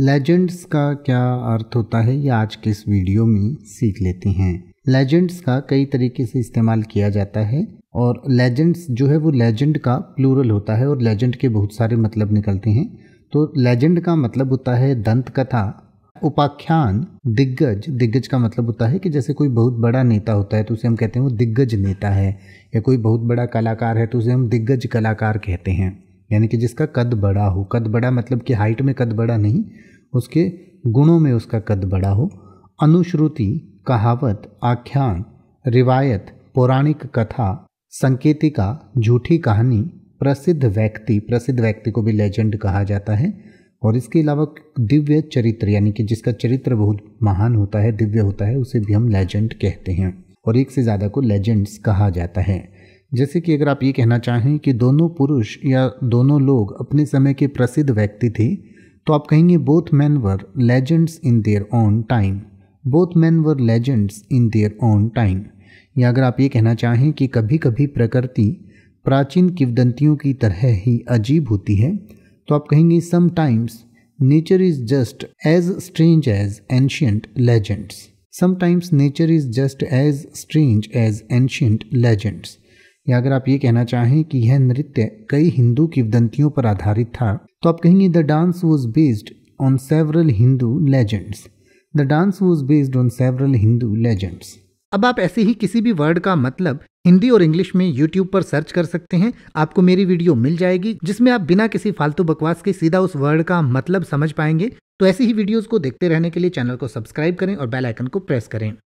legends का क्या अर्थ होता है ये आज के इस वीडियो में सीख लेते हैं लेजेंड्स का कई तरीके से इस्तेमाल किया जाता है और लेजेंड्स जो है वो लेजेंड का प्लूरल होता है और लेजेंड के बहुत सारे मतलब निकलते हैं तो लेजेंड का मतलब होता है दंत कथा उपाख्यान दिग्गज दिग्गज का मतलब होता है कि जैसे कोई बहुत बड़ा नेता होता है तो उसे हम कहते हैं वो दिग्गज नेता है या कोई बहुत बड़ा कलाकार है तो उसे हम दिग्गज कलाकार कहते हैं यानी कि जिसका कद बड़ा हो कद बड़ा मतलब कि हाइट में कद बड़ा नहीं उसके गुणों में उसका कद बड़ा हो अनुश्रुति कहावत आख्यान रिवायत पौराणिक कथा संकेतिका झूठी कहानी प्रसिद्ध व्यक्ति प्रसिद्ध व्यक्ति को भी लेजेंड कहा जाता है और इसके अलावा दिव्य चरित्र यानी कि जिसका चरित्र बहुत महान होता है दिव्य होता है उसे भी हम लेजेंड कहते हैं और एक से ज़्यादा को लेजेंड्स कहा जाता है जैसे कि अगर आप ये कहना चाहें कि दोनों पुरुष या दोनों लोग अपने समय के प्रसिद्ध व्यक्ति थे तो आप कहेंगे both man were legends in their own time both man were legends in their own time या अगर आप ये कहना चाहें कि कभी कभी प्रकृति प्राचीन किवदंतियों की तरह ही अजीब होती है तो आप कहेंगे sometimes nature is just as strange as ancient legends sometimes nature is just as strange as ancient legends या अगर आप ये कहना चाहें कि यह नृत्य कई हिंदू किवदंतियों पर आधारित था तो आप कहेंगे the dance was based on several Hindu legends the dance was based on several Hindu legends अब आप ऐसे ही किसी भी वर्ड का मतलब हिंदी और इंग्लिश में यूट्यूब पर सर्च कर सकते हैं आपको मेरी वीडियो मिल जाएगी जिसमें आप बिना किसी फालतू बकवास के सीधा उस वर्ड का मतलब समझ पाएंगे तो ऐसी ही वीडियोस को देखते रहने के लिए चैनल को सब्सक्राइब करें और बेल आइकन को प्रेस करें